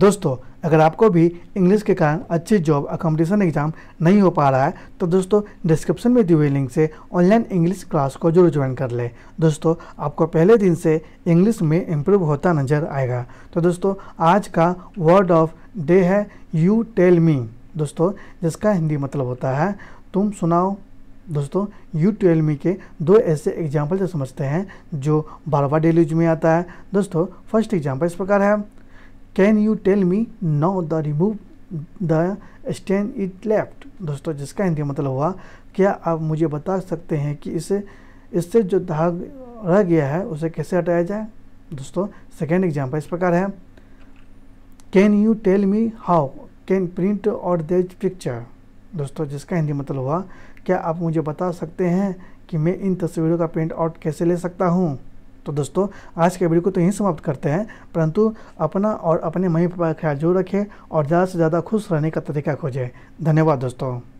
दोस्तों अगर आपको भी इंग्लिश के कारण अच्छी जॉब अकोमोडेशन एग्जाम नहीं हो पा रहा है तो दोस्तों डिस्क्रिप्शन में दी हुई लिंक से ऑनलाइन इंग्लिश क्लास को जरूर ज्वाइन कर लें दोस्तों आपको पहले दिन से इंग्लिश में इम्प्रूव होता नज़र आएगा तो दोस्तों आज का वर्ड ऑफ डे है यू टेल मी दोस्तों जिसका हिंदी मतलब होता है तुम सुनाओ दोस्तों यू टेल मी के दो ऐसे एग्जाम्पल जो समझते हैं जो बार बार डेली में आता है दोस्तों फर्स्ट एग्जाम्पल इस प्रकार है can you tell me now the remove the stand it left दोस्तों जिसका हिंदी मतलब हुआ क्या आप मुझे बता सकते हैं कि इसे इससे जो धाग रह गया है उसे कैसे हटाया जाए दोस्तों सेकेंड एग्जाम्पल इस प्रकार है can you tell me how can print और देज पिक्चर दोस्तों जिसका हिंदी मतलब हुआ क्या आप मुझे बता सकते हैं कि मैं इन तस्वीरों का प्रिंट आउट कैसे ले सकता हूँ तो दोस्तों आज के वीडियो को तो यहीं समाप्त करते हैं परंतु अपना और अपने मम्मी पापा का ख्याल जरूर रखें और ज़्यादा से ज़्यादा खुश रहने का तरीका खोजें धन्यवाद दोस्तों